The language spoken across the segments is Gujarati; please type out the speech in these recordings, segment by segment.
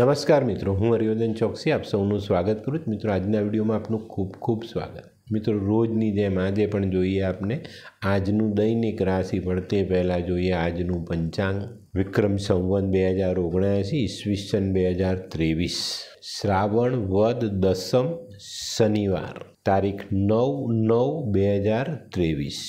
નમસ્કાર મિત્રો હું હરિવર્ધન ચોકસી આપ સૌનું સ્વાગત કરું છું મિત્રો આજના વિડીયોમાં આપનું ખૂબ ખૂબ સ્વાગત મિત્રો રોજની જેમ આજે પણ જોઈએ આપને આજનું દૈનિક રાશિ ભળતે પહેલાં જોઈએ આજનું પંચાંગ વિક્રમ સંવંત બે હજાર ઓગણએંસી ઈસવીસન બે હજાર ત્રેવીસ શ્રાવણ વદ દસમ શનિવાર તારીખ નવ નવ બે હજાર ત્રેવીસ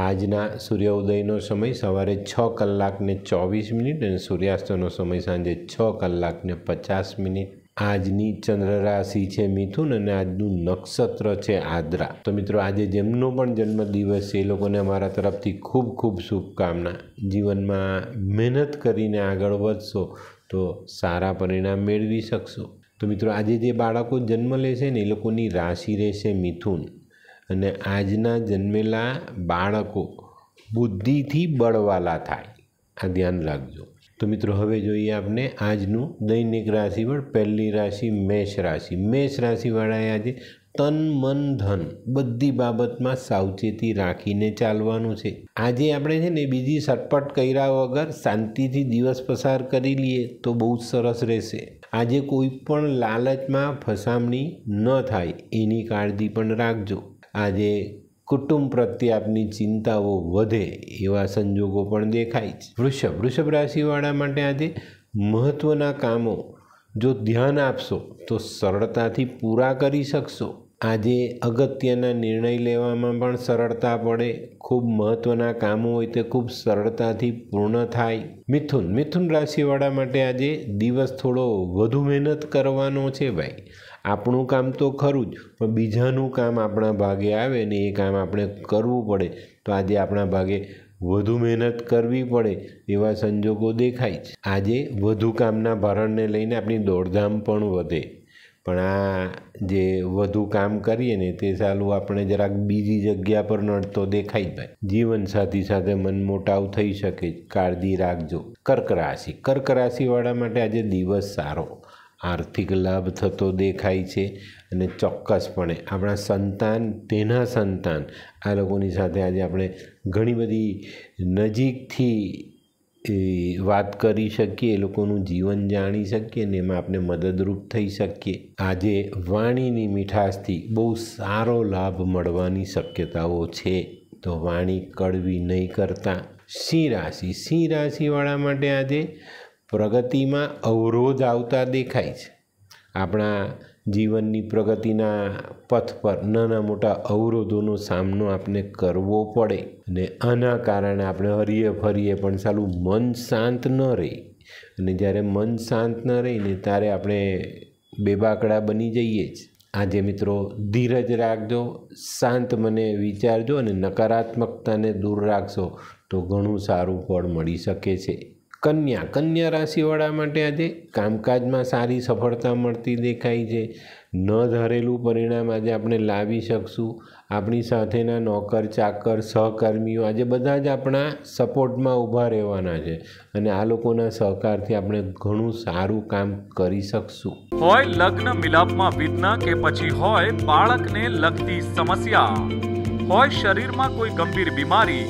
આજના સૂર્યોદયનો સમય સવારે છ કલાકને ચોવીસ મિનિટ અને સૂર્યાસ્તનો સમય સાંજે છ કલાકને પચાસ મિનિટ આજની ચંદ્ર રાશિ છે મિથુન અને આજનું નક્ષત્ર છે આદ્રા તો મિત્રો આજે જેમનો પણ જન્મ દિવસ છે એ લોકોને અમારા તરફથી ખૂબ ખૂબ શુભકામના જીવનમાં મહેનત કરીને આગળ વધશો તો સારા પરિણામ મેળવી શકશો તો મિત્રો આજે જે બાળકો જન્મ લેશે ને એ લોકોની રાશિ રહેશે મિથુન અને આજના જન્મેલા બાળકો બુદ્ધિથી બળવાલા થાય આ ધ્યાન રાખજો તો મિત્રો હવે જોઈએ આપને આજનું દૈનિક રાશિફળ પહેલી રાશિ મેષ રાશિ મેષ રાશિવાળાએ આજે તન મન ધન બધી બાબતમાં સાવચેતી રાખીને ચાલવાનું છે આજે આપણે છે ને બીજી સટપટ કર્યા વગર શાંતિથી દિવસ પસાર કરી લઈએ તો બહુ જ સરસ રહેશે આજે કોઈ પણ લાલચમાં ફસામણી ન થાય એની કાળજી પણ રાખજો આજે કુટુંબ પ્રત્યે આપની ચિંતાઓ વધે એવા સંજોગો પણ દેખાય છે વૃષભ વૃષભ રાશિવાળા માટે આજે મહત્ત્વના કામો જો ધ્યાન આપશો તો સરળતાથી પૂરા કરી શકશો આજે અગત્યના નિર્ણય લેવામાં પણ સરળતા પડે ખૂબ મહત્ત્વના કામો હોય તે ખૂબ સરળતાથી પૂર્ણ થાય મિથુન મિથુન રાશિવાળા માટે આજે દિવસ થોડો વધુ મહેનત કરવાનો છે ભાઈ આપણું કામ તો ખરું જ પણ બીજાનું કામ આપણા ભાગે આવે ને એ કામ આપણે કરવું પડે તો આજે આપણા ભાગે વધુ મહેનત કરવી પડે એવા સંજોગો દેખાય છે આજે વધુ કામના ભારણને લઈને આપણી દોડધામ પણ વધે પણ આ જે વધુ કામ કરીએ ને તે સાલું આપણે જરાક બીજી જગ્યા પર નડતો દેખાઈ જાય જીવનસાથી સાથે મન મોટાવ થઈ શકે કાળજી રાખજો કર્ક રાશિ કર્ક રાશિવાળા માટે આજે દિવસ સારો આર્થિક લાભ થતો દેખાય છે અને ચોક્કસપણે આપણા સંતાન તેના સંતાન આ લોકોની સાથે આજે આપણે ઘણી બધી નજીકથી એ વાત કરી શકીએ એ લોકોનું જીવન જાણી શકીએ અને એમાં આપણે મદદરૂપ થઈ શકીએ આજે વાણીની મીઠાશથી બહુ સારો લાભ મળવાની શક્યતાઓ છે તો વાણી કડવી નહીં કરતા સિંહ રાશિ સિંહ રાશિવાળા માટે આજે પ્રગતિમાં અવરોધ આવતા દેખાય છે આપણા જીવનની પ્રગતિના પથ પર નાના મોટા અવરોધોનો સામનો આપણે કરવો પડે અને આના કારણે આપણે હરીએ ફરીએ પણ સાલું મન શાંત ન રહે અને જ્યારે મન શાંત ન રહીને ત્યારે આપણે બેબાકડા બની જઈએ જ આજે મિત્રો ધીરજ રાખજો શાંત મને વિચારજો અને નકારાત્મકતાને દૂર રાખશો તો ઘણું સારું ફળ મળી શકે છે કન્યા કન્યા રાશિવાળા માટે આજે કામકાજમાં સારી સફળતા મળતી દેખાય છે ન ધરેલું પરિણામ આજે આપણે લાવી શકશું આપણી સાથેના નોકર ચાકર સહકર્મીઓ આજે બધા જ આપણા સપોર્ટમાં ઊભા રહેવાના છે અને આ લોકોના સહકારથી આપણે ઘણું સારું કામ કરી શકશું હોય લગ્ન મિલાપમાં વિઘ્ન કે પછી હોય બાળકને લગતી સમસ્યા હોય શરીરમાં કોઈ ગંભીર બીમારી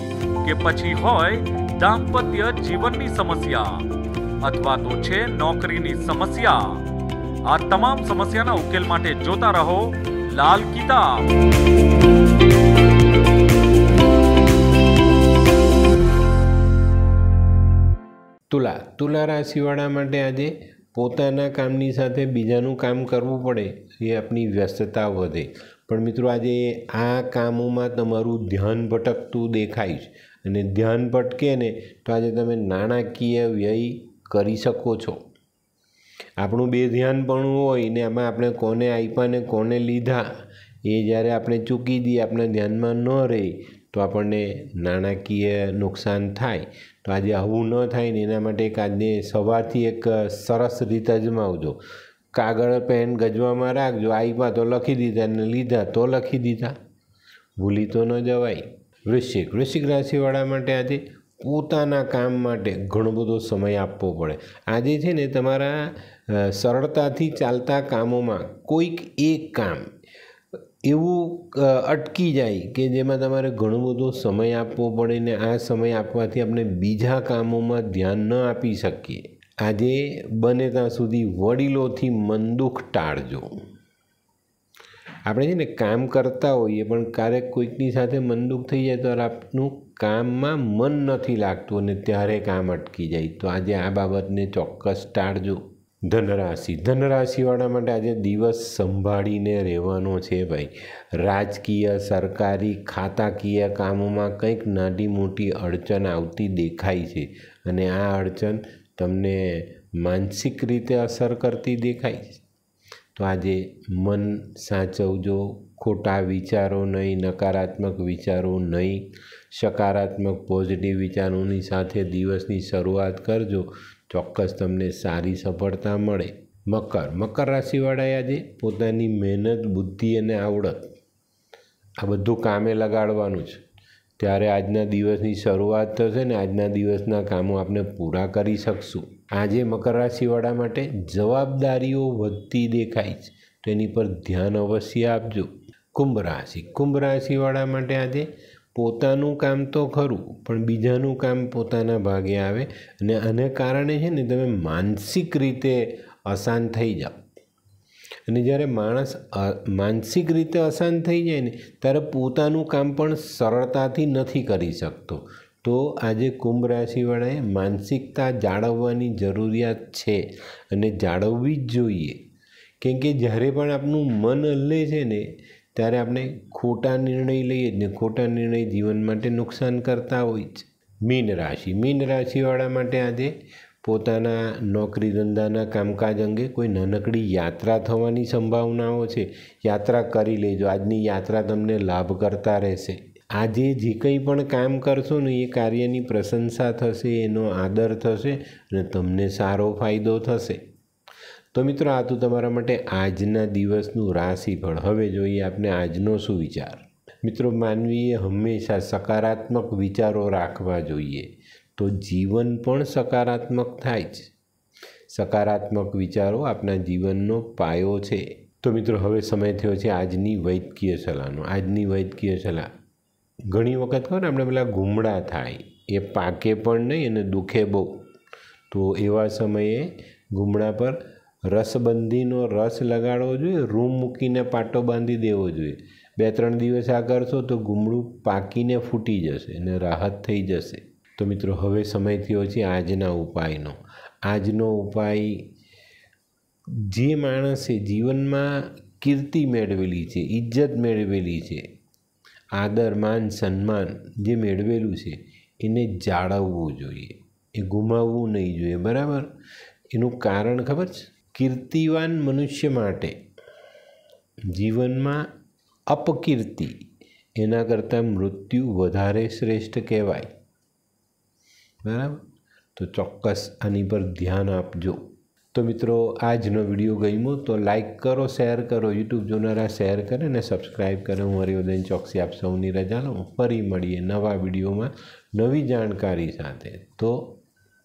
કે પછી હોય દાંપત્ય જીવનની સમસ્યા અથવા તો છે નોકરીની સમસ્યા આ તમામ સમસ્યાના ઉકેલ માટે જોતા રહો લાલ કિતાબ તુલા તુલા રાશિવાળા માટે આજે પોતાના કામની સાથે બીજાનું કામ કરવું પડે એ આપણી વ્યસ્તતા વધે પણ મિત્રો આજે આ કામોમાં તમારું ધ્યાન ભટકતું દેખાય છે અને ધ્યાન ભટકે ને તો આજે તમે નાણાકીય વ્યય કરી શકો છો આપણું બે ધ્યાનપણું હોય ને આમાં આપણે કોને આપ્યા ને કોને લીધા એ જ્યારે આપણે ચૂકી દઈએ આપણે ધ્યાનમાં ન રહી તો આપણને નાણાકીય નુકસાન થાય તો આજે આવું ન થાય ને એના માટે એક આજને સવારથી એક સરસ રીત અજમાવજો કાગળ પેન ગજવામાં રાખજો આપ્યા તો લખી દીધા ને લીધા તો લખી દીધા ભૂલી તો ન જવાય વૃશ્ચિક વૃશ્ચિક રાશિવાળા માટે આજે પોતાના કામ માટે ઘણો બધો સમય આપવો પડે આજે છે ને તમારા સરળતાથી ચાલતા કામોમાં કોઈક એક કામ એવું અટકી જાય કે જેમાં તમારે ઘણો બધો સમય આપવો પડે ને આ સમય આપવાથી આપણે બીજા કામોમાં ધ્યાન ન આપી શકીએ આજે બને ત્યાં સુધી વડીલોથી મનદુખ ટાળજો આપણે છે ને કામ કરતા હોઈએ પણ ક્યારેક કોઈકની સાથે મનદુખ થઈ જાય તો આપનું કામમાં મન નથી લાગતું અને ત્યારે કામ અટકી જાય તો આજે આ બાબતને ચોક્કસ ટાળજો ધનરાશિ ધનરાશિવાળા માટે આજે દિવસ સંભાળીને રહેવાનો છે ભાઈ રાજકીય સરકારી ખાતાકીય કામોમાં કંઈક નાની મોટી અડચણ આવતી દેખાય છે અને આ અડચણ તમને માનસિક રીતે અસર કરતી દેખાય છે તો આજે મન સાચવજો ખોટા વિચારો નહીં નકારાત્મક વિચારો નહીં સકારાત્મક પોઝિટિવ વિચારોની સાથે દિવસની શરૂઆત કરજો ચોક્કસ તમને સારી સફળતા મળે મકર મકર રાશિવાળાએ આજે પોતાની મહેનત બુદ્ધિ અને આવડત આ બધું કામે લગાડવાનું છે ત્યારે આજના દિવસની શરૂઆત થશે ને આજના દિવસના કામો આપણે પૂરા કરી શકશું આજે મકર રાશિવાળા માટે જવાબદારીઓ વધતી દેખાય છે તો એની પર ધ્યાન અવશ્ય આપજો કુંભ રાશિ કુંભ રાશિવાળા માટે આજે પોતાનું કામ તો ખરું પણ બીજાનું કામ પોતાના ભાગે આવે અને આને કારણે છે ને તમે માનસિક રીતે અશાંત થઈ જાઓ અને જ્યારે માણસ માનસિક રીતે અશાંત થઈ જાય ને ત્યારે પોતાનું કામ પણ સરળતાથી નથી કરી શકતો તો આજે કુંભ રાશિવાળાએ માનસિકતા જાળવવાની જરૂરિયાત છે અને જાળવવી જ જોઈએ કેમ કે જ્યારે પણ આપણું મન હલ્લે છે ને ત્યારે આપણે ખોટા નિર્ણય લઈએ જ ને ખોટા નિર્ણય જીવન માટે નુકસાન કરતા હોય છે મીન રાશિ મીન રાશિવાળા માટે આજે પોતાના નોકરી ધંધાના કામકાજ અંગે કોઈ નાનકડી યાત્રા થવાની સંભાવનાઓ છે યાત્રા કરી લેજો આજની યાત્રા તમને લાભ કરતા રહેશે આજે જે કંઈ પણ કામ કરશો ને એ કાર્યની પ્રશંસા થશે એનો આદર થશે અને તમને સારો ફાયદો થશે તો મિત્રો આ તો તમારા માટે આજના દિવસનું રાશિફળ હવે જોઈએ આપણે આજનો શું વિચાર મિત્રો માનવીએ હંમેશા સકારાત્મક વિચારો રાખવા જોઈએ તો જીવન પણ સકારાત્મક થાય જ સકારાત્મક વિચારો આપણા જીવનનો પાયો છે તો મિત્રો હવે સમય થયો છે આજની વૈદકીય સલાહનો આજની વૈદકીય સલાહ ઘણી વખત કહો ને આપણે પેલા ગુમડા થાય એ પાકે પણ નહીં અને દુખે બહુ તો એવા સમયે ગુમડા પર રસબંધીનો રસ લગાડવો જોઈએ રૂમ મૂકીને પાટો બાંધી દેવો જોઈએ બે ત્રણ દિવસ આ કરશો તો ગુમડું પાકીને ફૂટી જશે અને રાહત થઈ જશે તો મિત્રો હવે સમય થયો છે આજના ઉપાયનો આજનો ઉપાય જે માણસે જીવનમાં કીર્તિ મેળવેલી છે ઇજ્જત મેળવેલી છે આદર માન સન્માન જે મેળવેલું છે એને જાળવવું જોઈએ એ ગુમાવવું નહીં જોઈએ બરાબર એનું કારણ ખબર છે કીર્તિવાન મનુષ્ય માટે જીવનમાં અપકીર્તિ એના કરતાં મૃત્યુ વધારે શ્રેષ્ઠ કહેવાય બરાબર તો ચોક્કસ આની પર ધ્યાન આપજો તો મિત્રો આજનો વિડીયો ગમ્યો તો લાઇક કરો શેર કરો યુટ્યુબ જોનારા શેર કરે અને સબસ્ક્રાઈબ કરે હું હરિવદન ચોકસી આપ સૌની રજા લઉં ફરી મળીએ નવા વિડીયોમાં નવી જાણકારી સાથે તો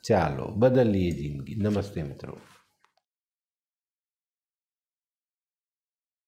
ચાલો બદલીએ જિંદગી નમસ્તે મિત્રો